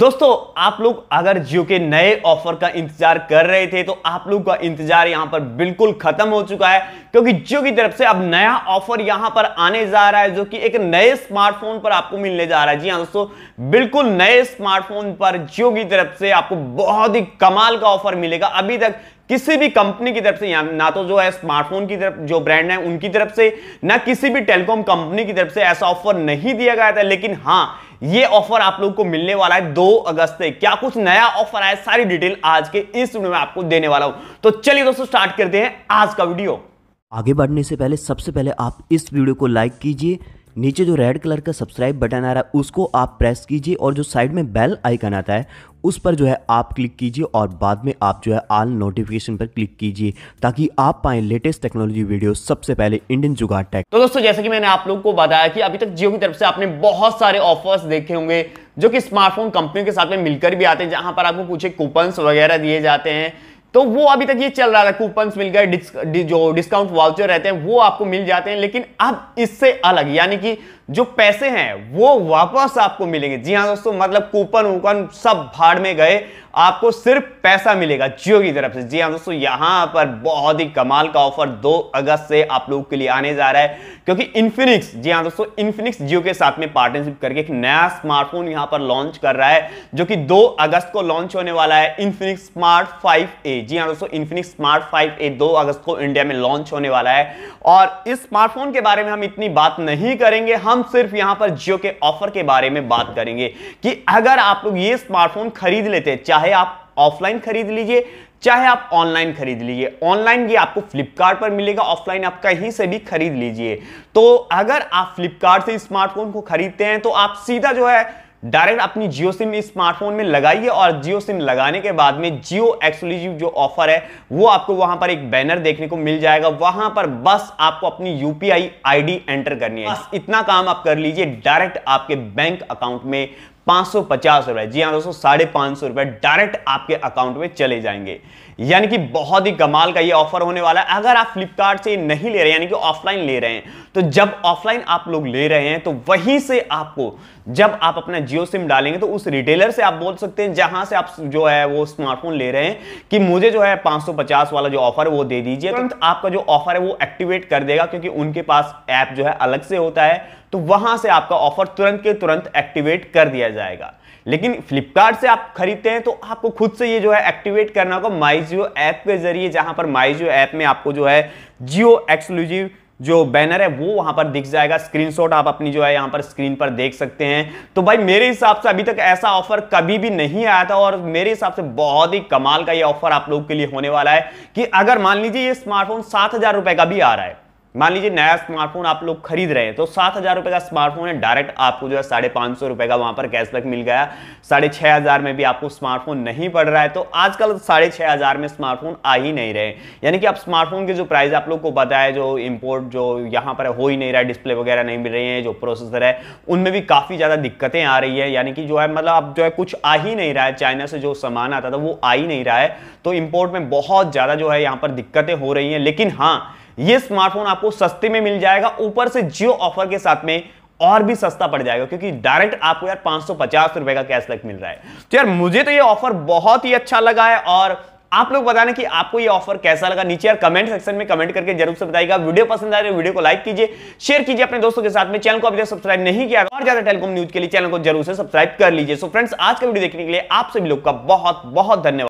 दोस्तों आप लोग अगर जियो के नए ऑफर का इंतजार कर रहे थे तो आप लोग का इंतजार यहां पर बिल्कुल खत्म हो चुका है क्योंकि जियो की तरफ से अब नया ऑफर यहां पर आने जा रहा है जो कि एक नए स्मार्टफोन पर आपको मिलने जा रहा है जी हाँ दोस्तों बिल्कुल नए स्मार्टफोन पर जियो की तरफ से आपको बहुत ही कमाल का ऑफर मिलेगा अभी तक किसी भी कंपनी की तरफ से ना तो जो है स्मार्टफोन की तरफ जो ब्रांड है उनकी तरफ से ना किसी भी टेलीकॉम कंपनी की तरफ से ऐसा ऑफर नहीं दिया गया था लेकिन हाँ ये ऑफर आप लोग को मिलने वाला है दो अगस्त से क्या कुछ नया ऑफर आया सारी डिटेल आज के इस वीडियो में आपको देने वाला हूं तो चलिए दोस्तों स्टार्ट करते हैं आज का वीडियो आगे बढ़ने से पहले सबसे पहले आप इस वीडियो को लाइक कीजिए नीचे जो रेड कलर का सब्सक्राइब बटन आ रहा है उसको आप प्रेस कीजिए और जो साइड में बेल आइकन आता है उस पर जो है आप क्लिक कीजिए और बाद में आप जो है आल नोटिफिकेशन पर क्लिक कीजिए ताकि आप पाएं लेटेस्ट टेक्नोलॉजी वीडियो सबसे पहले इंडियन जुगाड़ टेक तो दोस्तों जैसे कि मैंने आप लोग को बताया कि अभी तक जियो की तरफ से आपने बहुत सारे ऑफर्स देखे होंगे जो कि स्मार्टफोन कंपनियों के साथ में मिलकर भी आते हैं जहां पर आपको कुछ कूपन्स वगैरह दिए जाते हैं तो वो अभी तक ये चल रहा था कूपन मिल गए जो डिस्काउंट वाउचर रहते हैं वो आपको मिल जाते हैं लेकिन अब इससे अलग यानी कि जो पैसे हैं वो वापस आपको मिलेंगे जी हाँ दोस्तों मतलब कूपन वूपन सब भाड़ में गए आपको सिर्फ पैसा मिलेगा जियो की तरफ से जी हाँ दोस्तों यहाँ पर बहुत ही कमाल का ऑफर 2 अगस्त से आप लोगों के लिए आने जा रहा है क्योंकि इन्फिनिक्स जी हाँ दोस्तों इन्फिनिक्स जियो के साथ में पार्टनरशिप करके एक नया स्मार्टफोन यहाँ पर लॉन्च कर रहा है जो कि 2 अगस्त को लॉन्च होने वाला है Infinix smart five A G हाँ दोस्तों इन्फिनिक्स स्मार्ट फाइव ए दो अगस्त को इंडिया में लॉन्च होने वाला है और इस स्मार्टफोन के बारे में हम इतनी बात नहीं करेंगे हम सिर्फ यहाँ पर जियो के ऑफर के बारे में बात करेंगे कि अगर आप लोग ये स्मार्टफोन खरीद लेते चाहे आप ऑफलाइन खरीद लीजिए चाहे आप ऑनलाइन खरीद लीजिए ऑनलाइन ये आपको फ्लिपकार्ट पर मिलेगा ऑफलाइन आप कहीं से भी खरीद लीजिए तो अगर आप फ्लिपकार्ट से स्मार्टफोन को खरीदते हैं तो आप सीधा जो है डायरेक्ट अपनी जियो सिम इस स्मार्टफोन में लगाइए और जियो सिम लगाने के बाद में जियो एक्सक्लूसिव जो ऑफर है वो आपको वहां पर एक बैनर देखने को मिल जाएगा वहां पर बस आपको अपनी यूपीआई आईडी एंटर करनी है इतना काम आप कर लीजिए डायरेक्ट आपके बैंक अकाउंट में पाँच सौ पचास रुपए जी हाँ दोस्तों साढ़े पांच सौ रुपए डायरेक्ट आपके अकाउंट में चले जाएंगे यानी कि बहुत ही कमाल का ये ऑफर होने वाला है अगर आप फ्लिपकार्ट से नहीं ले रहे हैं यानी कि ऑफलाइन ले रहे हैं तो जब ऑफलाइन आप लोग ले रहे हैं तो वहीं से आपको जब आप अपना जियो सिम डालेंगे तो उस रिटेलर से आप बोल सकते हैं जहां से आप जो है वो स्मार्टफोन ले रहे हैं कि मुझे जो है 550 वाला जो ऑफर है वो दे दीजिए तो आपका जो ऑफर है वो एक्टिवेट कर देगा क्योंकि उनके पास ऐप जो है अलग से होता है तो वहां से आपका ऑफर तुरंत के तुरंत एक्टिवेट कर दिया जाएगा लेकिन फ्लिपकार्ट से आप खरीदते हैं तो आपको खुद से ये जो है एक्टिवेट करना होगा माइजियो ऐप के जरिए जहां पर जियो ऐप में आपको जो है जियो एक्सक्लूसिव जो बैनर है वो वहां पर दिख जाएगा स्क्रीनशॉट आप अपनी जो है यहां पर स्क्रीन पर देख सकते हैं तो भाई मेरे हिसाब से अभी तक ऐसा ऑफर कभी भी नहीं आया था और मेरे हिसाब से बहुत ही कमाल का ये ऑफर आप लोग के लिए होने वाला है कि अगर मान लीजिए ये स्मार्टफोन सात हजार रुपए का भी आ रहा है मान लीजिए नया स्मार्टफोन आप लोग खरीद रहे हैं तो सात हज़ार रुपये का स्मार्टफोन है डायरेक्ट आपको जो है साढ़े पाँच सौ रुपए का वहां पर कैशबैक मिल गया साढ़े छह हज़ार में भी आपको स्मार्टफोन नहीं पड़ रहा है तो आजकल साढ़े छह हज़ार में स्मार्टफोन आ ही नहीं रहे यानी कि आप स्मार्टफोन के जो प्राइस आप लोग को पता जो इम्पोर्ट जो यहाँ पर हो ही नहीं रहा है डिस्प्ले वगैरह नहीं मिल रही है जो प्रोसेसर है उनमें भी काफ़ी ज़्यादा दिक्कतें आ रही है यानी कि जो है मतलब अब जो है कुछ आ ही नहीं रहा है चाइना से जो सामान आता था वो आ ही नहीं रहा है तो इम्पोर्ट में बहुत ज़्यादा जो है यहाँ पर दिक्कतें हो रही है लेकिन हाँ ये स्मार्टफोन आपको सस्ते में मिल जाएगा ऊपर से जियो ऑफर के साथ में और भी सस्ता पड़ जाएगा क्योंकि डायरेक्ट आपको यार पांच सौ पचास रुपए का कैशबैक मिल रहा है तो यार मुझे तो यह ऑफर बहुत ही अच्छा लगा है और आप लोग बताने कि आपको ये ऑफर कैसा लगा नीचे यार कमेंट सेक्शन में कमेंट करके जरूर से बताएगा वीडियो पसंद आए वीडियो को लाइक कीजिए शेयर कीजिए अपने दोस्तों के साथ में चैनल को अभी तक सब्सक्राइब नहीं किया और ज्यादा टेलीकॉम न्यूज के लिए चैनल को जरूर से सब्सक्राइब कर लीजिए सो फ्रेंड्स आज का वीडियो देखने के लिए आप सभी लोग का बहुत बहुत धन्यवाद